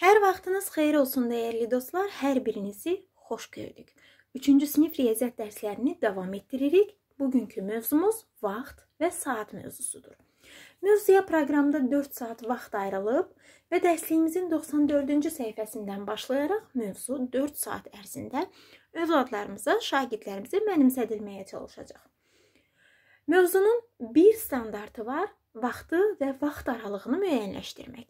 Hər vaxtınız xeyir olsun dəyərli dostlar. Hər birinizi xoş gördük. 3-cü sinif riyaziyyat dərslərini davam etdiririk. Bugünkü mövzumuz vaxt və saat mövzusudur. Mövzuya proqramda 4 saat vaxt ayrılıb və dərsliyimizin 94-cü səhifəsindən başlayaraq mövzu 4 saat ərzində övladlarımıza, şagirdlərimizə mənimsədilməyə çalışacaq. Mövzunun bir standartı var: vaxtı və vaxt aralığını müəyyənləşdirmək.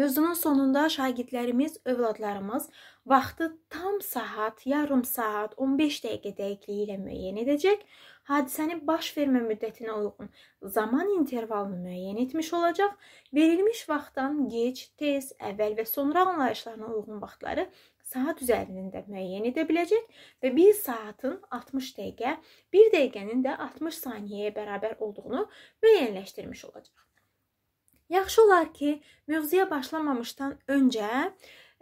Mövzunun sonunda şagirdlərimiz, övladlarımız vaxtı tam saat, yarım saat, 15 dəqiqə dəqiqliyi ilə müəyyən edəcək. Hadisənin baş vermə müddətinə uyğun zaman intervalını müəyyən etmiş olacaq. Verilmiş vaxtdan gec, tez, əvvəl və sonra anlayışlarına uyğun vaxtları saat üzərində müəyyən edə biləcək və 1 saatın 60 dəqiqə, 1 dəqiqənin də 60 saniyəyə bərabər olduğunu müəyyənləşdirmiş olacaq. Yaxşı olar ki, mövzuya başlamamışdan öncə ə,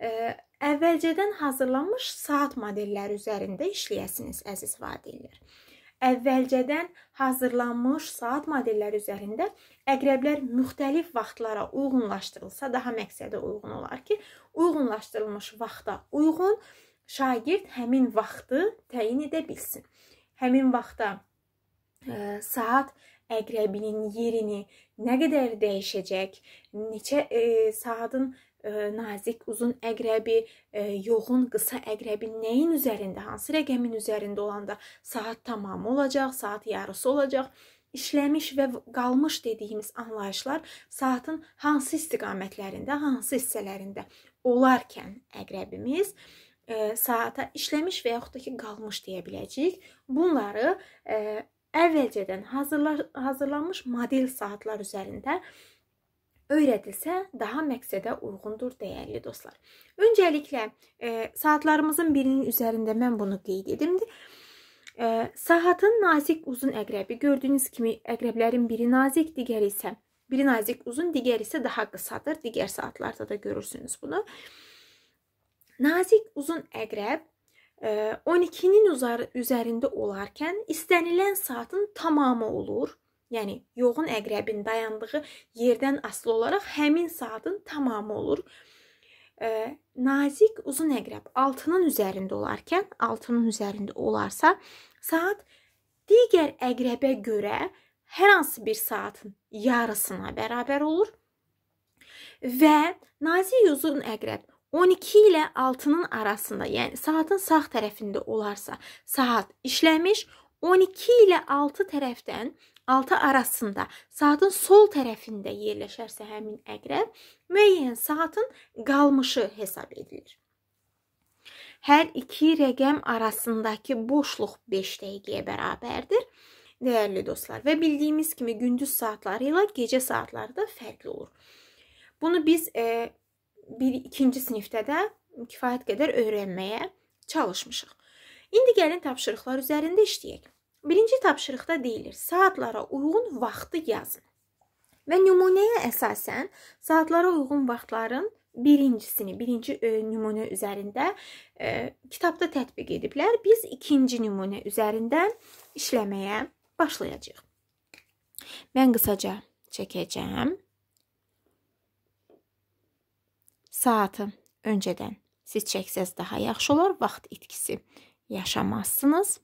e, əvvəlcədən hazırlanmış saat modelləri üzərində işləyəsiniz, əziz valideynlər. Əvvəlcədən hazırlanmış saat modelləri üzərində əqrəblər müxtəlif vaxtlara uyğunlaşdırılsa daha məqsədə uyğun olar ki, uyğunlaşdırılmış vaxta uyğun şagird həmin vaxtı təyin edə bilsin. Həmin vaxtda ə, e, saat əqrəbinin yerini nə qədər dəyişəcək, neçə e, saatın e, nazik uzun əqrəbi, e, yoğun qısa əqrəbi nəyin üzərində, hansı rəqəmin üzərində olanda saat tamamı olacaq, saat yarısı olacaq. İşləmiş və qalmış dediyimiz anlayışlar saatın hansı istiqamətlərində, hansı hissələrində olarkən əqrəbimiz e, saata işləmiş və yaxud da ki qalmış deyə biləcəyik. Bunları e, əvvəlcədən hazırlanmış model saatlar üzərində öyrədilsə daha məqsədə uyğundur dəyərli dostlar. Öncəliklə e, saatlarımızın birinin üzərində mən bunu qeyd edimdi. E, saatın nazik uzun əqrəbi gördüyünüz kimi əqrəblərin biri nazik, digəri isə biri nazik uzun, digəri isə daha qısadır. Digər saatlarda da görürsünüz bunu. Nazik uzun əqrəb 12-nin üzərində olarkən istənilən saatın tamamı olur. Yəni yoğun əqrəbin dayandığı yerdən asılı olaraq həmin saatın tamamı olur. E, nazik uzun əqrəb 6-nın üzərində olarkən, 6-nın üzərində olarsa, saat digər əqrəbə görə hər hansı bir saatın yarısına bərabər olur. Və nazik uzun əqrəb 12 ilə 6-nın arasında, yəni saatın sağ tərəfində olarsa, saat işləmiş, 12 ilə 6 tərəfdən 6 arasında saatın sol tərəfində yerləşərsə həmin əqrəb müəyyən saatın qalmışı hesab edilir. Hər iki rəqəm arasındakı boşluq 5 dəqiqəyə bərabərdir. Dəyərli dostlar, və bildiyimiz kimi gündüz saatları ilə gecə saatları da fərqli olur. Bunu biz e, bir ikinci sinifdə də kifayət qədər öyrənməyə çalışmışıq. İndi gəlin tapşırıqlar üzərində işləyək. Birinci tapşırıqda deyilir: saatlara uyğun vaxtı yazın. Və nümunəyə əsasən saatlara uyğun vaxtların birincisini, birinci e, nümunə üzərində e, kitabda tətbiq ediblər. Biz ikinci nümunə üzərindən işləməyə başlayacağıq. Mən qısaca çəkəcəm. saatı öncədən siz çəksəz daha yaxşı olar, vaxt itkisi yaşamazsınız.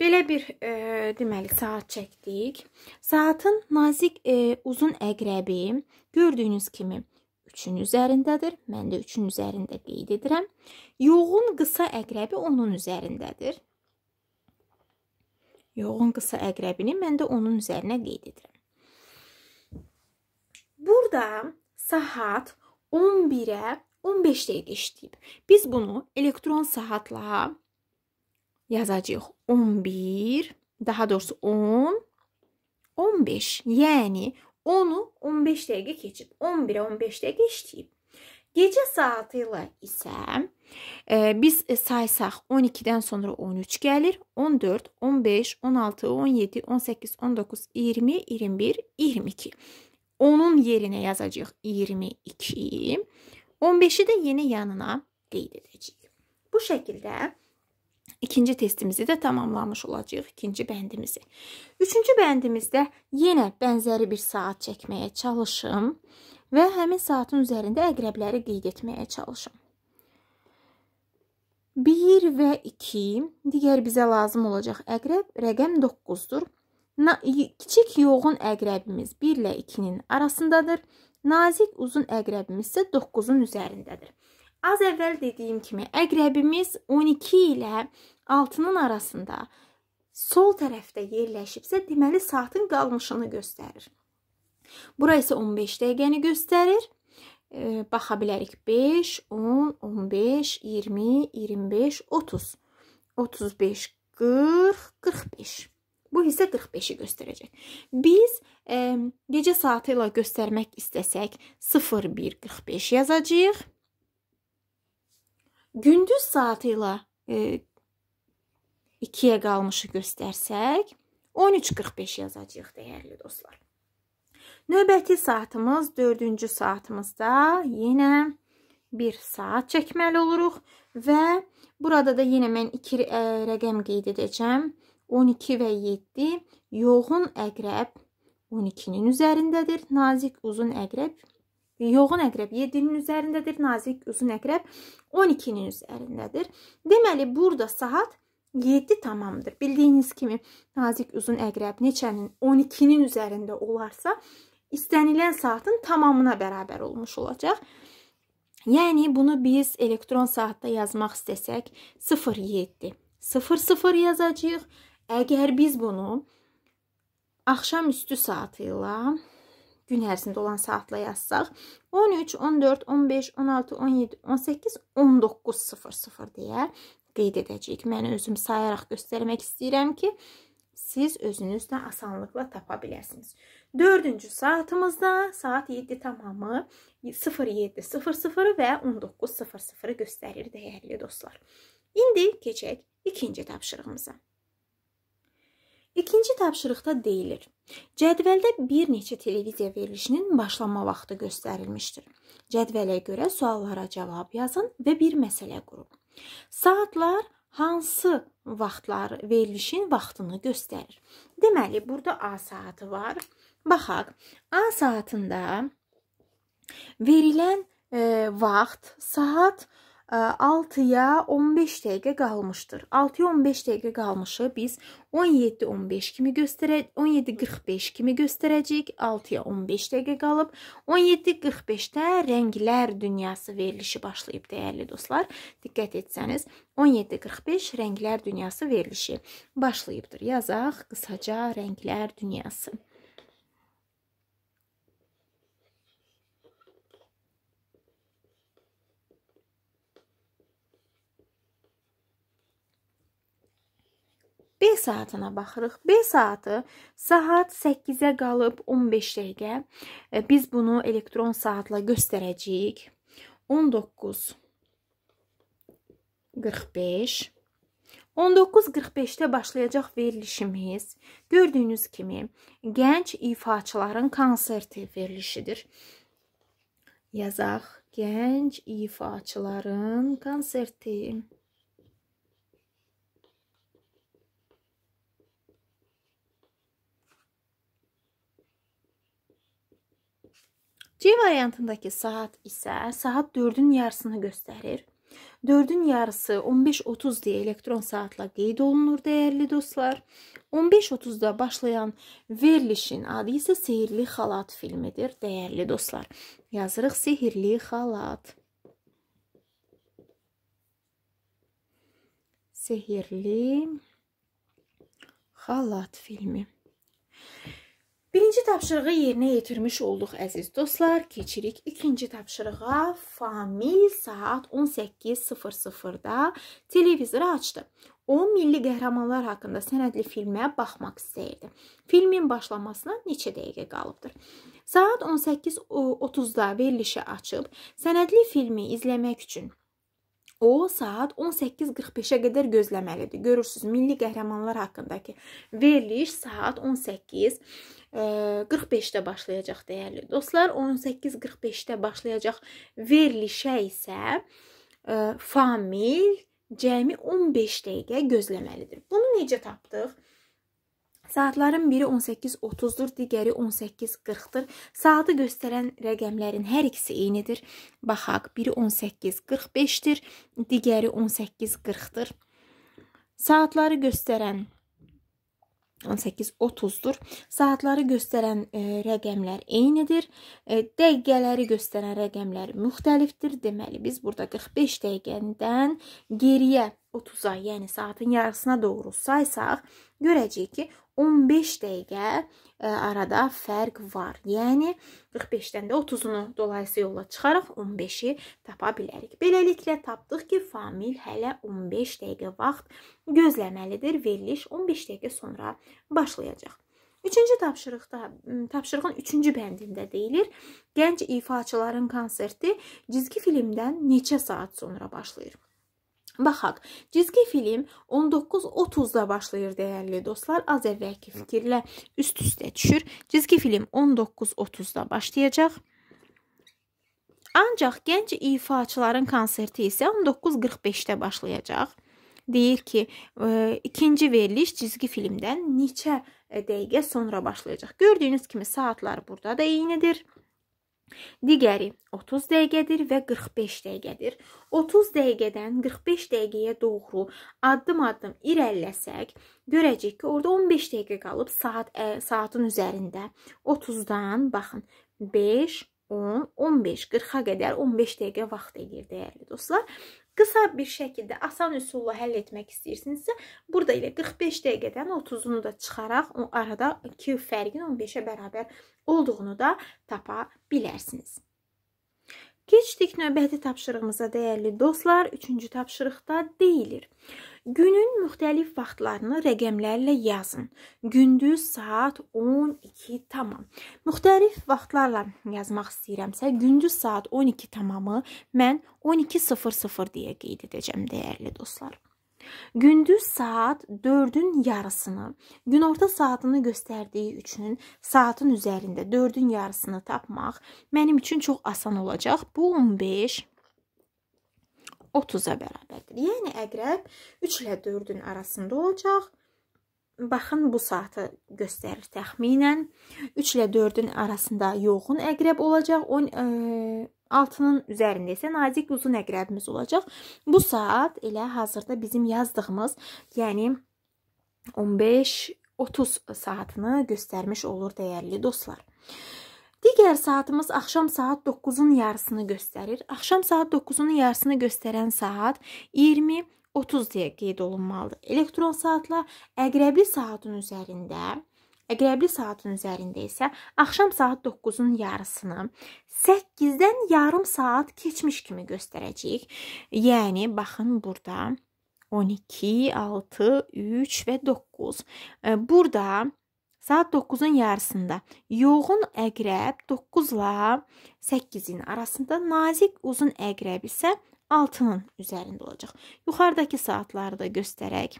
Belə bir e, deməli saat çəkdik. Saatın nazik e, uzun əqrəbi gördüyünüz kimi 3-ün üzərindədir. Mən də 3-ün üzərində qeyd edirəm. Yoğun qısa əqrəbi 10-un üzərindədir. Yoğun qısa əqrəbini mən də 10-un üzərinə qeyd edirəm. Burada saat 11-ə 15 dəqiqə işləyib. Biz bunu elektron saatla yazacağıq. 11, daha doğrusu 10 15. Yəni 10-u 15 dəqiqə keçib, 11-ə 15 dəqiqə işləyib. Gecə saatı ilə isə e, biz saysaq 12-dən sonra 13 gəlir. 14, 15, 16, 17, 18, 19, 20, 21, 22. Onun yerinə yazacağıq 22. 15-i də yenə yanına qeyd edəcəyik. Bu şəkildə ikinci testimizi də tamamlamış olacağıq, ikinci bəndimizi. Üçüncü bəndimizdə yenə bənzəri bir saat çəkməyə çalışım və həmin saatın üzərində əqrəbləri qeyd etməyə çalışım. 1 və 2 digər bizə lazım olacaq əqrəb rəqəm 9-dur. Kiçik yoğun əqrəbimiz 1 ilə 2-nin arasındadır. Nazik uzun əqrəbimiz isə 9-un üzərindədir. Az əvvəl dediyim kimi əqrəbimiz 12 ilə 6-nın arasında sol tərəfdə yerləşibsə, deməli saatın qalmışını göstərir. Bura isə 15 dəqiqəni göstərir. E, baxa bilərik 5, 10, 15, 20, 25, 30, 35, 40, 45. Bu hissə 45-i göstərəcək. Biz e, gecə saatı ilə göstərmək istəsək 01:45 yazacağıq. Gündüz saatı ilə e, 2-yə qalmışı göstərsək 13:45 yazacağıq dəyərli dostlar. Növbəti saatımız 4-cü saatımızda yenə 1 saat çəkməli oluruq və burada da yenə mən 2 rəqəm qeyd edəcəm. 1 12 və 7 yoğun əqrəb 12-nin üzərindədir. Nazik uzun əqrəb yoğun əqrəb 7-nin üzərindədir. Nazik uzun əqrəb 12-nin üzərindədir. Deməli burada saat 7 tamamdır. Bildiyiniz kimi nazik uzun əqrəb neçənin 12-nin üzərində olarsa istənilən saatın tamamına bərabər olmuş olacaq. Yəni bunu biz elektron saatda yazmaq istəsək 07 00 yazacağıq. Əgər biz bunu axşam üstü saatı ilə gün ərzində olan saatla yazsaq, 13, 14, 15, 16, 17, 18, 19:00 deyə qeyd edəcəyik. Mən özüm sayaraq göstərmək istəyirəm ki, siz özünüz də asanlıqla tapa bilərsiniz. 4-cü saatımızda saat 7 tamamı 07:00 və 19:00-ı göstərir dəyərli dostlar. İndi keçək ikinci tapşırığımıza. İkinci tapşırıqda deyilir. Cədvəldə bir neçə televiziya verilişinin başlanma vaxtı göstərilmişdir. Cədvələ görə suallara cavab yazın və bir məsələ qurun. Saatlar hansı vaxtlar verilişin vaxtını göstərir? Deməli, burada A saatı var. Baxaq, A saatında verilən e, vaxt saat e, 6-ya 15 dəqiqə qalmışdır. 6-ya 15 dəqiqə qalmışı biz 17:15 kimi göstərə 17:45 kimi göstərəcəyik. 6-ya 15 dəqiqə qalıb 17:45-də rənglər dünyası verilişi başlayıb dəyərli dostlar. Diqqət etsəniz 17:45 rənglər dünyası verilişi başlayıbdır. Yazaq qısaca rənglər dünyası. B saatına baxırıq. B saatı saat 8-ə qalıb 15 dəqiqə e, biz bunu elektron saatla göstərəcəyik. 19 45 19.45-də başlayacaq verilişimiz gördüyünüz kimi gənc ifaçıların konserti verilişidir. Yazaq gənc ifaçıların konserti. C variantındakı saat isə saat 4-ün yarısını göstərir. 4-ün yarısı 15.30 deyə elektron saatla qeyd olunur dəyərli dostlar. 15.30-da başlayan verilişin adı isə Sehirli Xalat filmidir dəyərli dostlar. Yazırıq Sehirli Xalat. Sehirli Xalat filmi. Birinci tapşırığı yerinə yetirmiş olduq əziz dostlar. Keçirik ikinci tapşırığa. Famil saat 18:00-da televizoru açdı. O milli qəhrəmanlar haqqında sənədli filmə baxmaq istəyirdi. Filmin başlamasına neçə dəqiqə qalıbdır? Saat 18:30-da verilişi açıb sənədli filmi izləmək üçün O saat 18:45-ə qədər gözləməlidir. Görürsüz, milli qəhrəmanlar haqqındakı veriliş saat 18:45-də e, başlayacaq dəyərli dostlar. 18:45-də başlayacaq verilişə isə e, famil cəmi 15 dəqiqə gözləməlidir. Bunu necə tapdıq? Saatların biri 18.30-dur, digəri 18.40-dır. Saatı göstərən rəqəmlərin hər ikisi eynidir. Baxaq, biri 18.45-dir, digəri 18.40-dır. Saatları göstərən 18.30-dur. Saatları göstərən e, rəqəmlər eynidir. E, dəqiqələri göstərən rəqəmlər müxtəlifdir. Deməli biz burada 45 dəqiqədən geriyə 30-a, yəni saatın yarısına doğru saysaq, görəcəyik ki, 15 dəqiqə e, arada fərq var. Yəni 45-dən də 30-unu dolayısı yolla çıxaraq 15-i tapa bilərik. Beləliklə tapdıq ki, famil hələ 15 dəqiqə vaxt gözləməlidir. Veriliş 15 dəqiqə sonra başlayacaq. Üçüncü tapşırıqda, tapşırığın üçüncü bəndində deyilir, gənc ifaçıların konserti cizgi filmdən neçə saat sonra başlayır? Baxaq, cizgi film 19.30-da başlayır dəyərli dostlar. Az əvvəlki fikirlə üst-üstə düşür. Cizgi film 19.30-da başlayacaq. Ancaq gənc ifaçıların konserti isə 19.45-də başlayacaq. Deyir ki, e, ikinci veriliş cizgi filmdən neçə dəqiqə sonra başlayacaq. Gördüyünüz kimi saatlar burada da eynidir. Digəri 30 dəqiqədir və 45 dəqiqədir. 30 dəqiqədən 45 dəqiqəyə doğru addım-addım irəliləsək, görəcəyik ki, orada 15 dəqiqə qalıb saat ə, saatın üzərində 30-dan baxın 5 10 15 40-a qədər 15 dəqiqə vaxt eləyir dəyərli dostlar qısa bir şəkildə asan üsulla həll etmək istəyirsinizsə, burada elə 45 dəqiqədən 30-unu da çıxaraq o arada 2 fərqin 15-ə bərabər olduğunu da tapa bilərsiniz. Keçdik növbəti tapşırığımıza dəyərli dostlar. Üçüncü tapşırıqda deyilir. Günün müxtəlif vaxtlarını rəqəmlərlə yazın. Gündüz saat 12 tamam. Müxtəlif vaxtlarla yazmaq istəyirəmsə, gündüz saat 12 tamamı mən 12:00 deyə qeyd edəcəm, dəyərli dostlar. Gündüz saat 4-ün yarısını, günorta saatını göstərdiyi üçün saatın üzərində 4-ün yarısını tapmaq mənim üçün çox asan olacaq. Bu 15 30-a bərabərdir. Yəni əqrəb 3 ilə 4-ün arasında olacaq. Baxın, bu saatı göstərir təxminən. 3 ilə 4-ün arasında yoğun əqrəb olacaq. 6-nın e, üzərində isə nazik uzun əqrəbimiz olacaq. Bu saat elə hazırda bizim yazdığımız, yəni 15-30 saatını göstərmiş olur dəyərli dostlar. Digər saatımız axşam saat 9-un yarısını göstərir. Axşam saat 9-un yarısını göstərən saat 20 30 deyə qeyd olunmalıdır. Elektron saatla əqrəbli saatın üzərində Əqrəbli saatın üzərində isə axşam saat 9-un yarısını 8-dən yarım saat keçmiş kimi göstərəcəyik. Yəni baxın burada 12, 6, 3 və 9. Burada Saat 9-un yarısında yoğun əqrəb 9-la 8-in arasında, nazik uzun əqrəb isə 6-nın üzərində olacaq. Yuxarıdakı saatları da göstərək.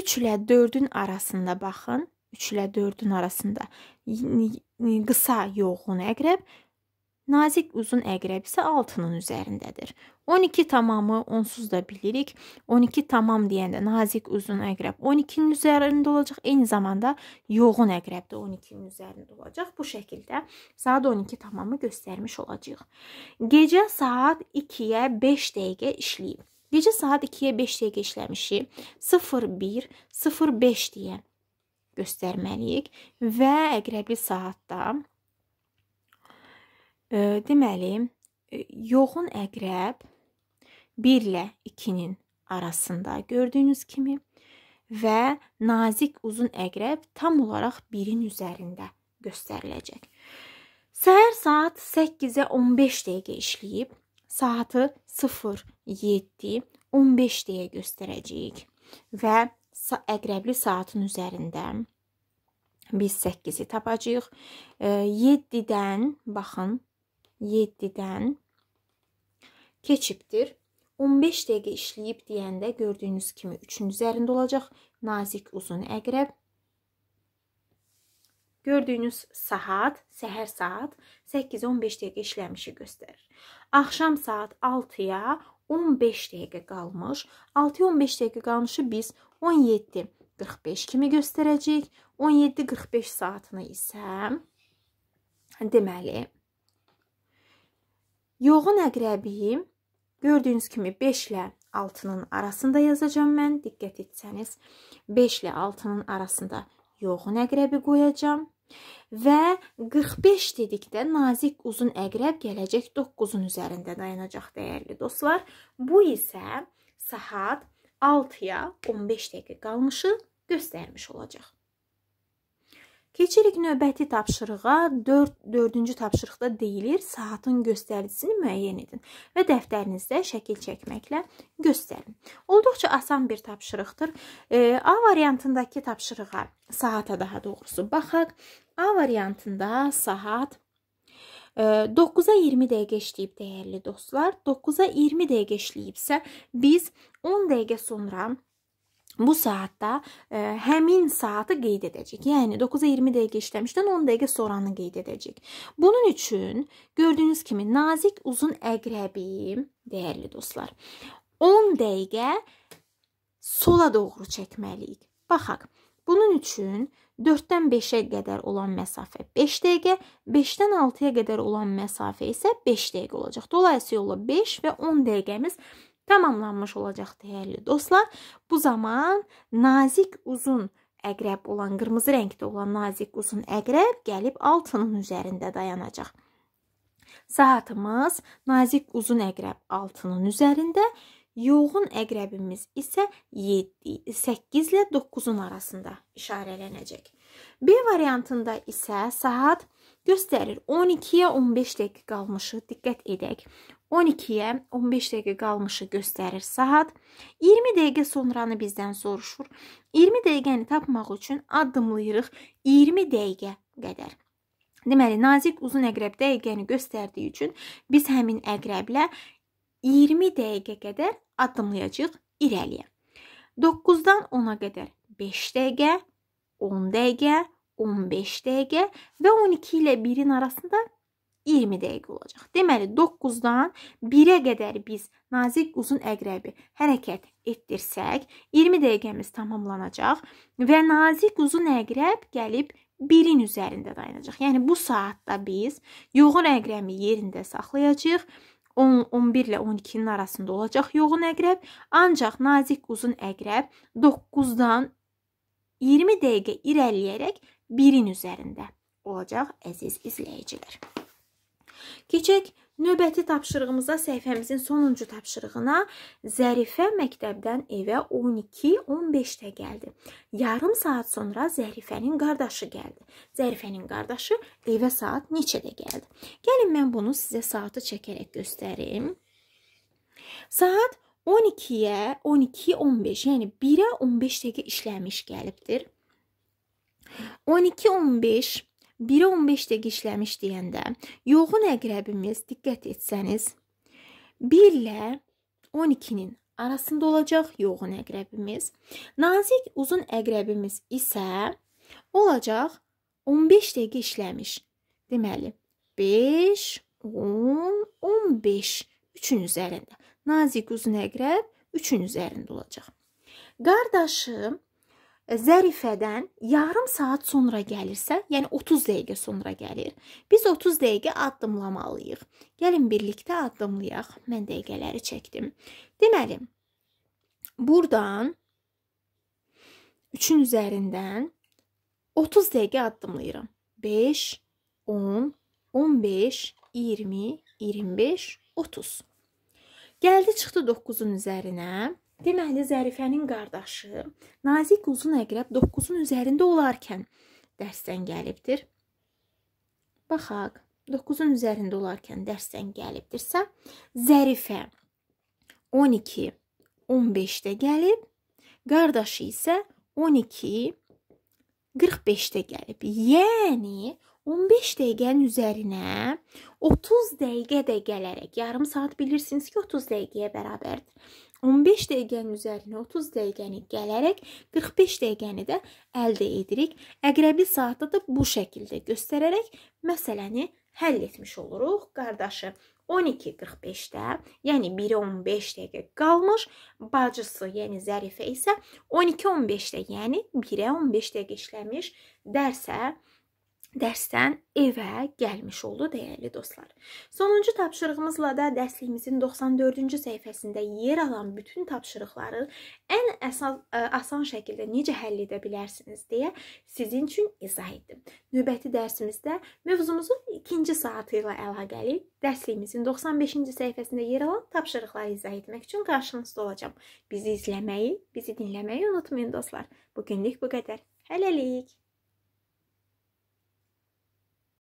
3 ilə 4-ün arasında baxın. 3 ilə 4-ün arasında qısa yoğun əqrəb Nazik uzun əqrəb isə 6-nın üzərindədir. 12 tamamı onsuz da bilirik. 12 tamam deyəndə nazik uzun əqrəb 12-nin üzərində olacaq. Eyni zamanda yoğun əqrəb də 12-nin üzərində olacaq. Bu şəkildə saat 12 tamamı göstərmiş olacağıq. Gecə saat 2-yə 5 dəqiqə işləyib. Gecə saat 2-yə 5 dəqiqə işləmişik. 01 05 deyə göstərməliyik və əqrəbi saatda Deməli, yoğun əqrəb 1 ilə 2-nin arasında gördüyünüz kimi və nazik uzun əqrəb tam olaraq 1-in üzərində göstəriləcək. Səhər saat 8-ə 15 dəqiqə işləyib, saatı 07:15 deyə göstərəcəyik və əqrəbli saatın üzərində biz 8-i tapacağıq. 7-dən baxın 7-dən keçibdir. 15 dəqiqə işləyib deyəndə gördüyünüz kimi 3-ün üzərində olacaq nazik uzun əqrəb. Gördüyünüz saat, səhər saat 8-15 dəqiqə işləmişi göstərir. Axşam saat 6-ya 15 dəqiqə qalmış, 6-15 dəqiqə qalmışı biz 17.45 kimi göstərəcəyik. 17.45 saatını isə deməli Yoğun əqrəbi gördüyünüz kimi 5 ilə 6-nın arasında yazacağam mən. Diqqət etsəniz 5 ilə 6-nın arasında yoğun əqrəbi qoyacağam. Və 45 dedikdə nazik uzun əqrəb gələcək 9-un üzərində dayanacaq dəyərli dostlar. Bu isə saat 6-ya 15 dəqiqə qalmışı göstərmiş olacaq. Keçirik növbəti tapşırığa. 4 4-cü tapşırıqda deyilir, saatın göstəricisini müəyyən edin və dəftərinizdə şəkil çəkməklə göstərin. Olduqca asan bir tapşırıqdır. E, A variantındakı tapşırığa, saata daha doğrusu baxaq. A variantında saat 9-a e, 20 dəqiqə işləyib dəyərli dostlar. 9-a 20 dəqiqə işləyibsə, biz 10 dəqiqə sonra bu saatda ə, e, həmin saatı qeyd edəcək. Yəni 9-a 20 dəqiqə işləmişdən 10 dəqiqə sonranı qeyd edəcək. Bunun üçün gördüyünüz kimi nazik uzun əqrəbi, dəyərli dostlar, 10 dəqiqə sola doğru çəkməliyik. Baxaq. Bunun üçün 4-dən 5-ə qədər olan məsafə 5 dəqiqə, 5-dən 6-ya qədər olan məsafə isə 5 dəqiqə olacaq. Dolayısıyla 5 və 10 dəqiqəmiz tamamlanmış olacaq dəyərli dostlar. Bu zaman nazik uzun əqrəb olan, qırmızı rəngdə olan nazik uzun əqrəb gəlib altının üzərində dayanacaq. Saatımız nazik uzun əqrəb altının üzərində, yoğun əqrəbimiz isə 7, 8 ilə 9-un arasında işarələnəcək. B variantında isə saat göstərir 12-yə 15 dəqiqə qalmışı. Diqqət edək. 12-yə 15 dəqiqə qalmışı göstərir saat. 20 dəqiqə sonranı bizdən soruşur. 20 dəqiqəni tapmaq üçün addımlayırıq 20 dəqiqə qədər. Deməli, nazik uzun əqrəb dəqiqəni göstərdiyi üçün biz həmin əqrəblə 20 dəqiqə qədər addımlayacağıq irəliyə. 9-dan 10-a qədər 5 dəqiqə, 10 dəqiqə, 15 dəqiqə və 12 ilə 1-in arasında 20 dəqiqə olacaq. Deməli 9-dan 1-ə qədər biz nazik uzun əqrəbi hərəkət etdirsək, 20 dəqiqəmiz tamamlanacaq və nazik uzun əqrəb gəlib 1-in üzərində dayanacaq. Yəni bu saatda biz yoğun əqrəbi yerində saxlayacağıq. 10 11 ilə 12-nin arasında olacaq yoğun əqrəb, ancaq nazik uzun əqrəb 9-dan 20 dəqiqə irəliləyərək 1-in üzərində olacaq əziz izləyicilər. Keçək növbəti tapşırığımıza, səhifəmizin sonuncu tapşırığına. Zərifə məktəbdən evə 12-15-də gəldi. Yarım saat sonra Zərifənin qardaşı gəldi. Zərifənin qardaşı evə saat neçədə gəldi? Gəlin mən bunu sizə saatı çəkərək göstərim. Saat 12-yə 12-15, yəni 1-ə 15 dəqiqə işləmiş gəlibdir. 12-15 1-ə 15 dəqiqə işləmiş deyəndə yoğun əqrəbimiz diqqət etsəniz 1 ilə 12-nin arasında olacaq yoğun əqrəbimiz. Nazik uzun əqrəbimiz isə olacaq 15 dəqiqə işləmiş. Deməli 5 10 15 üçün üzərində. Nazik uzun əqrəb üçün üzərində olacaq. Qardaşım zərifədən yarım saat sonra gəlirsə, yəni 30 dəqiqə sonra gəlir. Biz 30 dəqiqə addımlamalıyıq. Gəlin birlikdə addımlayaq. Mən dəqiqələri çəkdim. Deməli, burdan 3-ün üzərindən 30 dəqiqə addımlayıram. 5, 10, 15, 20, 25, 30. Gəldi çıxdı 9-un üzərinə. Deməli, Zərifənin qardaşı nazik uzun əqrəb 9-un üzərində olarkən dərsdən gəlibdir. Baxaq, 9-un üzərində olarkən dərsdən gəlibdirsə, Zərifə 12 15-də gəlib, qardaşı isə 12 45-də gəlib. Yəni 15 dəqiqənin üzərinə 30 dəqiqə də gələrək, yarım saat bilirsiniz ki, 30 dəqiqəyə bərabərdir. 15 dəqiqənin üzərinə 30 dəqiqəni gələrək 45 dəqiqəni də əldə edirik. Əqrəbi saatda da bu şəkildə göstərərək məsələni həll etmiş oluruq. Qardaşı 12:45-də, yəni 1-ə 15 dəqiqə qalmış, bacısı, yəni Zərifə isə 12:15-də, yəni 1-ə 15 dəqiqə işləmiş dərsə dərsdən evə gəlmiş oldu dəyərli dostlar. Sonuncu tapşırığımızla da dərslimizin 94-cü səhifəsində yer alan bütün tapşırıqları ən əsas ə, asan şəkildə necə həll edə bilərsiniz deyə sizin üçün izah etdim. Növbəti dərsimizdə mövzumuzun 2-ci saatı ilə əlaqəli dərslimizin 95-ci səhifəsində yer alan tapşırıqları izah etmək üçün qarşınızda olacağam. Bizi izləməyi, bizi dinləməyi unutmayın dostlar. Bu günlük bu qədər. Hələlik.